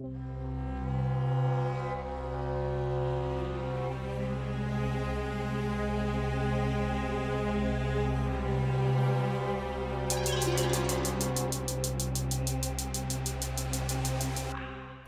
you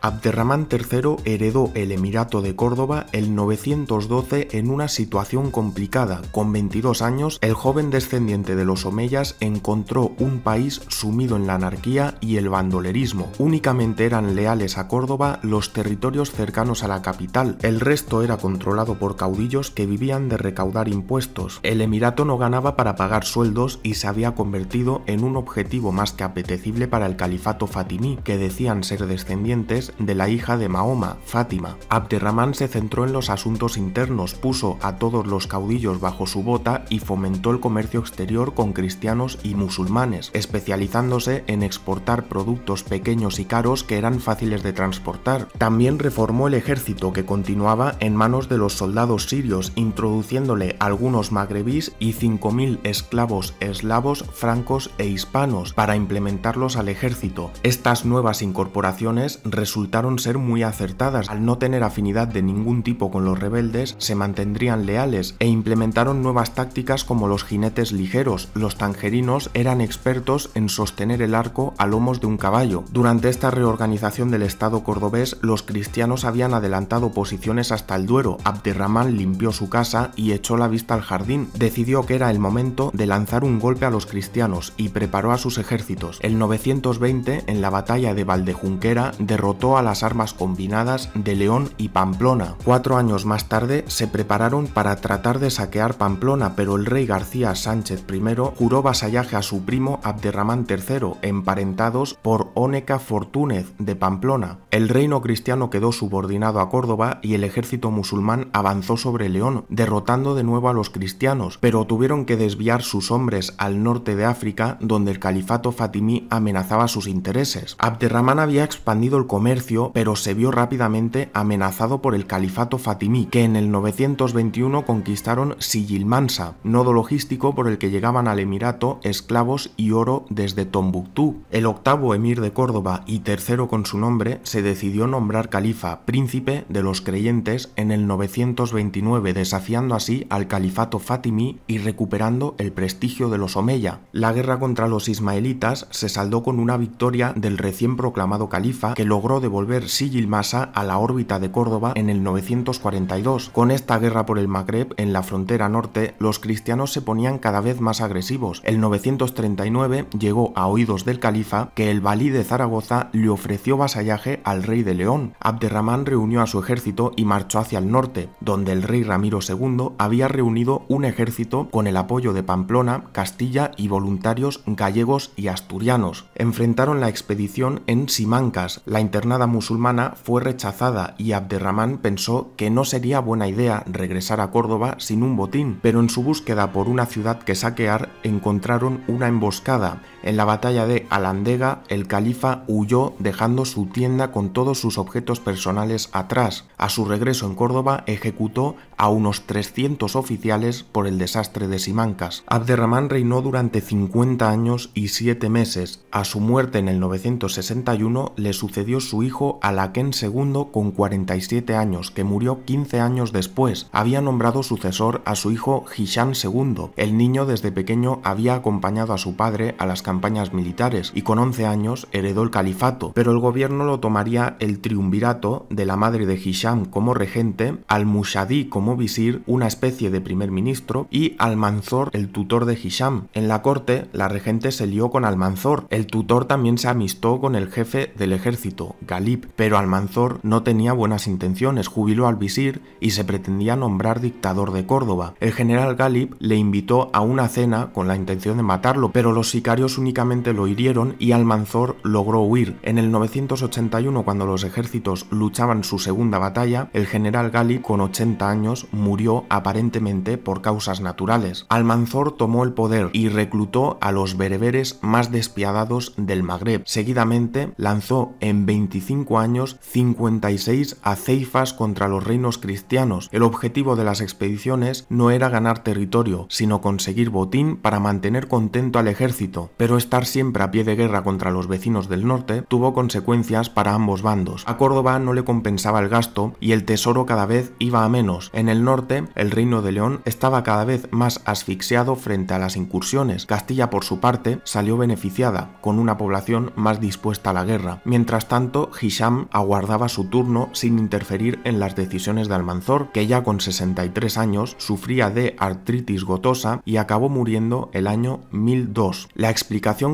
Abderramán III heredó el Emirato de Córdoba el 912 en una situación complicada. Con 22 años, el joven descendiente de los omeyas encontró un país sumido en la anarquía y el bandolerismo. Únicamente eran leales a Córdoba los territorios cercanos a la capital. El resto era controlado por caudillos que vivían de recaudar impuestos. El Emirato no ganaba para pagar sueldos y se había convertido en un objetivo más que apetecible para el califato fatimí, que decían ser descendientes de la hija de Mahoma, Fátima. Abderramán se centró en los asuntos internos, puso a todos los caudillos bajo su bota y fomentó el comercio exterior con cristianos y musulmanes, especializándose en exportar productos pequeños y caros que eran fáciles de transportar. También reformó el ejército que continuaba en manos de los soldados sirios, introduciéndole algunos magrebís y 5.000 esclavos eslavos, francos e hispanos para implementarlos al ejército. Estas nuevas incorporaciones resultaron resultaron ser muy acertadas. Al no tener afinidad de ningún tipo con los rebeldes, se mantendrían leales e implementaron nuevas tácticas como los jinetes ligeros. Los tangerinos eran expertos en sostener el arco a lomos de un caballo. Durante esta reorganización del Estado cordobés, los cristianos habían adelantado posiciones hasta el Duero. Abderramán limpió su casa y echó la vista al jardín. Decidió que era el momento de lanzar un golpe a los cristianos y preparó a sus ejércitos. El 920, en la batalla de Valdejunquera, derrotó a las armas combinadas de León y Pamplona. Cuatro años más tarde se prepararon para tratar de saquear Pamplona, pero el rey García Sánchez I juró vasallaje a su primo Abderramán III, emparentados por Óneca Fortúnez de Pamplona. El reino cristiano quedó subordinado a Córdoba y el ejército musulmán avanzó sobre León, derrotando de nuevo a los cristianos, pero tuvieron que desviar sus hombres al norte de África, donde el califato fatimí amenazaba sus intereses. Abderramán había expandido el comercio pero se vio rápidamente amenazado por el califato fatimí, que en el 921 conquistaron Sigilmansa, nodo logístico por el que llegaban al emirato esclavos y oro desde Tombuctú. El octavo emir de Córdoba y tercero con su nombre se decidió nombrar califa, príncipe de los creyentes, en el 929, desafiando así al califato fatimí y recuperando el prestigio de los omeya. La guerra contra los ismaelitas se saldó con una victoria del recién proclamado califa que logró de volver Sigil Massa a la órbita de Córdoba en el 942. Con esta guerra por el Magreb en la frontera norte, los cristianos se ponían cada vez más agresivos. El 939 llegó a oídos del califa que el valí de Zaragoza le ofreció vasallaje al rey de León. Abderramán reunió a su ejército y marchó hacia el norte, donde el rey Ramiro II había reunido un ejército con el apoyo de Pamplona, Castilla y voluntarios gallegos y asturianos. Enfrentaron la expedición en Simancas, la internacional musulmana fue rechazada y Abderrahman pensó que no sería buena idea regresar a Córdoba sin un botín, pero en su búsqueda por una ciudad que saquear encontraron una emboscada en la batalla de Alandega, el califa huyó dejando su tienda con todos sus objetos personales atrás. A su regreso en Córdoba ejecutó a unos 300 oficiales por el desastre de Simancas. Abderramán reinó durante 50 años y 7 meses. A su muerte en el 961 le sucedió su hijo Alaken II con 47 años, que murió 15 años después. Había nombrado sucesor a su hijo Hisham II. El niño desde pequeño había acompañado a su padre a las campañas campañas militares y con 11 años heredó el califato, pero el gobierno lo tomaría el triunvirato de la madre de Hisham como regente, al-Mushadí como visir, una especie de primer ministro, y al-Manzor, el tutor de Hisham. En la corte, la regente se lió con Almanzor. El tutor también se amistó con el jefe del ejército, Galip, pero Almanzor no tenía buenas intenciones, jubiló al visir y se pretendía nombrar dictador de Córdoba. El general Galip le invitó a una cena con la intención de matarlo, pero los sicarios únicamente lo hirieron y Almanzor logró huir. En el 981, cuando los ejércitos luchaban su segunda batalla, el general Gali, con 80 años, murió aparentemente por causas naturales. Almanzor tomó el poder y reclutó a los bereberes más despiadados del Magreb. Seguidamente, lanzó en 25 años 56 aceifas contra los reinos cristianos. El objetivo de las expediciones no era ganar territorio, sino conseguir botín para mantener contento al ejército, pero no estar siempre a pie de guerra contra los vecinos del norte tuvo consecuencias para ambos bandos. A Córdoba no le compensaba el gasto y el tesoro cada vez iba a menos. En el norte, el Reino de León estaba cada vez más asfixiado frente a las incursiones. Castilla, por su parte, salió beneficiada, con una población más dispuesta a la guerra. Mientras tanto, Hisham aguardaba su turno sin interferir en las decisiones de Almanzor, que ya con 63 años sufría de artritis gotosa y acabó muriendo el año 1002. La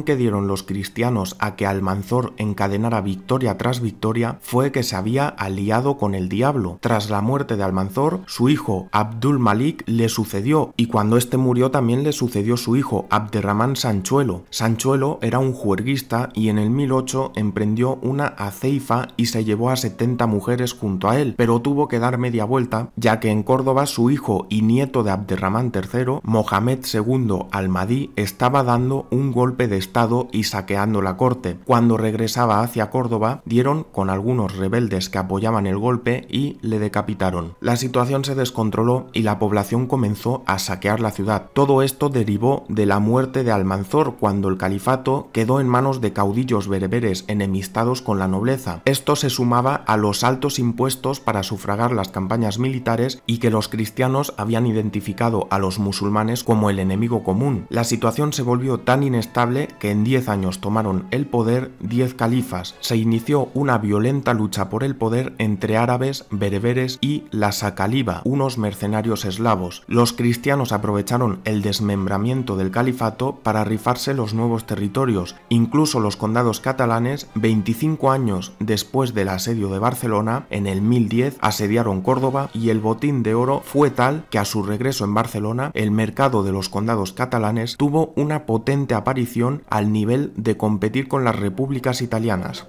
que dieron los cristianos a que Almanzor encadenara victoria tras victoria fue que se había aliado con el diablo. Tras la muerte de Almanzor, su hijo Abdul Malik le sucedió y cuando este murió también le sucedió su hijo Abderramán Sanchuelo. Sanchuelo era un juerguista y en el 1008 emprendió una aceifa y se llevó a 70 mujeres junto a él, pero tuvo que dar media vuelta ya que en Córdoba su hijo y nieto de Abderramán III, Mohamed II al estaba dando un golpe de Estado y saqueando la corte. Cuando regresaba hacia Córdoba, dieron con algunos rebeldes que apoyaban el golpe y le decapitaron. La situación se descontroló y la población comenzó a saquear la ciudad. Todo esto derivó de la muerte de Almanzor cuando el califato quedó en manos de caudillos bereberes enemistados con la nobleza. Esto se sumaba a los altos impuestos para sufragar las campañas militares y que los cristianos habían identificado a los musulmanes como el enemigo común. La situación se volvió tan inestable que en 10 años tomaron el poder 10 califas. Se inició una violenta lucha por el poder entre árabes, bereberes y la Sacaliba, unos mercenarios eslavos. Los cristianos aprovecharon el desmembramiento del califato para rifarse los nuevos territorios, incluso los condados catalanes, 25 años después del asedio de Barcelona, en el 1010 asediaron Córdoba y el botín de oro fue tal que a su regreso en Barcelona el mercado de los condados catalanes tuvo una potente aparición al nivel de competir con las repúblicas italianas.